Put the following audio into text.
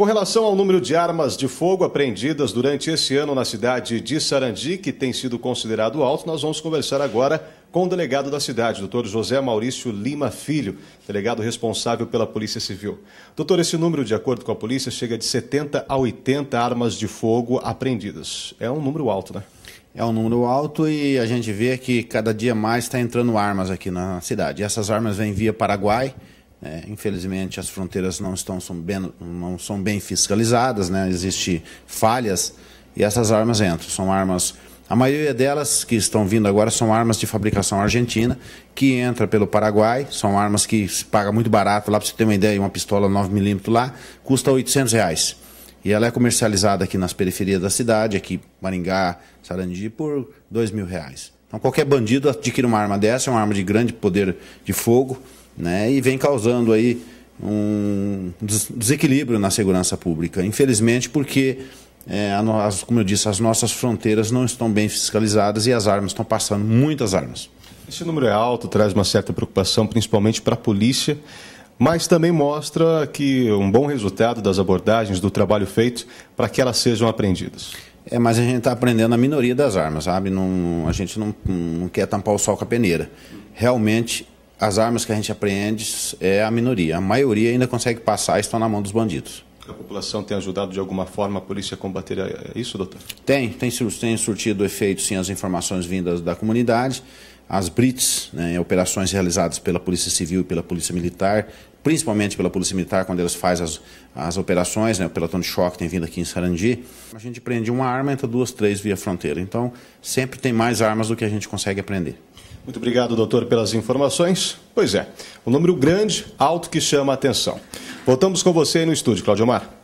Com relação ao número de armas de fogo apreendidas durante esse ano na cidade de Sarandi, que tem sido considerado alto, nós vamos conversar agora com o delegado da cidade, doutor José Maurício Lima Filho, delegado responsável pela Polícia Civil. Doutor, esse número, de acordo com a polícia, chega de 70 a 80 armas de fogo apreendidas. É um número alto, né? É um número alto e a gente vê que cada dia mais está entrando armas aqui na cidade. E essas armas vêm via Paraguai é, infelizmente, as fronteiras não, estão, são bem, não são bem fiscalizadas, né? existem falhas e essas armas entram. São armas, a maioria delas que estão vindo agora são armas de fabricação argentina, que entra pelo Paraguai, são armas que se paga muito barato lá, para você ter uma ideia, uma pistola 9mm lá custa 800 reais. E ela é comercializada aqui nas periferias da cidade, aqui Maringá, Sarandi, por 2 mil reais. Então qualquer bandido adquire uma arma dessa, é uma arma de grande poder de fogo, né? E vem causando aí um desequilíbrio na segurança pública. Infelizmente, porque, é, as, como eu disse, as nossas fronteiras não estão bem fiscalizadas e as armas estão passando, muitas armas. Esse número é alto, traz uma certa preocupação, principalmente para a polícia, mas também mostra que um bom resultado das abordagens, do trabalho feito, para que elas sejam apreendidas. É, mas a gente está aprendendo a minoria das armas, sabe? Não, a gente não, não quer tampar o sol com a peneira. Realmente as armas que a gente apreende é a minoria. A maioria ainda consegue passar e estão na mão dos bandidos. A população tem ajudado de alguma forma a polícia a combater isso, doutor? Tem, tem, tem surtido efeito sim as informações vindas da comunidade. As BRITs, né, operações realizadas pela Polícia Civil e pela Polícia Militar, principalmente pela Polícia Militar, quando elas fazem as, as operações, né, o pelotão de choque tem vindo aqui em Sarandi, a gente prende uma arma, entra duas, três via fronteira. Então, sempre tem mais armas do que a gente consegue aprender. Muito obrigado, doutor, pelas informações. Pois é, um número grande, alto que chama a atenção. Voltamos com você aí no estúdio, Claudio Mar.